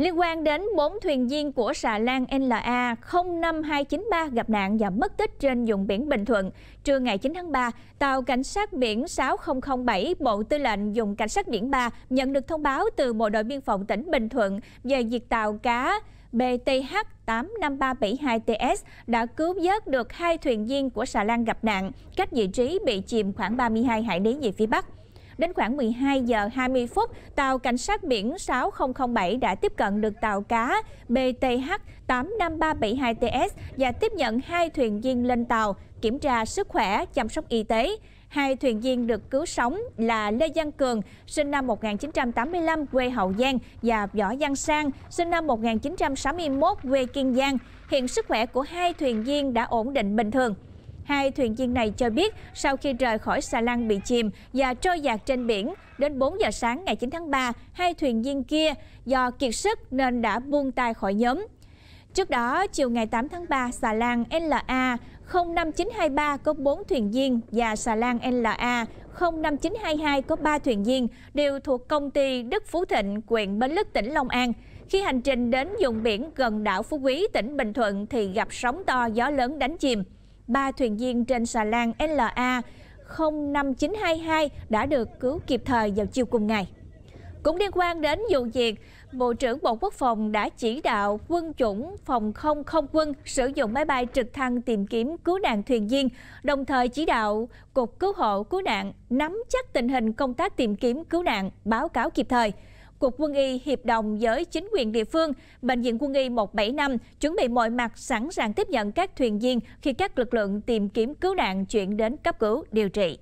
Liên quan đến 4 thuyền viên của xà lan NLA 05293 gặp nạn và mất tích trên vùng biển Bình Thuận, trưa ngày 9 tháng 3, tàu cảnh sát biển 6007 Bộ Tư lệnh vùng cảnh sát biển 3 nhận được thông báo từ Bộ đội biên phòng tỉnh Bình Thuận về việc tàu cá BTH 85372TS đã cứu vớt được hai thuyền viên của xà lan gặp nạn cách vị trí bị chìm khoảng 32 hải lý về phía Bắc. Đến khoảng 12 giờ 20 phút, tàu cảnh sát biển 6007 đã tiếp cận được tàu cá BTH 85372TS và tiếp nhận hai thuyền viên lên tàu kiểm tra sức khỏe, chăm sóc y tế. Hai thuyền viên được cứu sống là Lê Văn Cường, sinh năm 1985, quê Hậu Giang và Võ Văn Sang, sinh năm 1961, quê Kiên Giang. Hiện sức khỏe của hai thuyền viên đã ổn định bình thường. Hai thuyền viên này cho biết sau khi rời khỏi xà lan bị chìm và trôi dạt trên biển, đến 4 giờ sáng ngày 9 tháng 3, hai thuyền viên kia do kiệt sức nên đã buông tay khỏi nhóm. Trước đó, chiều ngày 8 tháng 3, xà lan LA 05923 có 4 thuyền viên và xà lan LA 05922 có 3 thuyền viên đều thuộc công ty Đức Phú Thịnh, huyện Bến Lức, tỉnh Long An. Khi hành trình đến vùng biển gần đảo Phú Quý, tỉnh Bình Thuận thì gặp sóng to, gió lớn đánh chìm ba thuyền viên trên xà lan LA 05922 đã được cứu kịp thời vào chiều cùng ngày. Cũng liên quan đến vụ việc, Bộ trưởng Bộ Quốc phòng đã chỉ đạo quân chủng phòng không không quân sử dụng máy bay trực thăng tìm kiếm cứu nạn thuyền viên, đồng thời chỉ đạo Cục Cứu hộ Cứu nạn nắm chắc tình hình công tác tìm kiếm cứu nạn, báo cáo kịp thời. Cục Quân y hiệp đồng với chính quyền địa phương, Bệnh viện Quân y 175 chuẩn bị mọi mặt sẵn sàng tiếp nhận các thuyền viên khi các lực lượng tìm kiếm cứu nạn chuyển đến cấp cứu điều trị.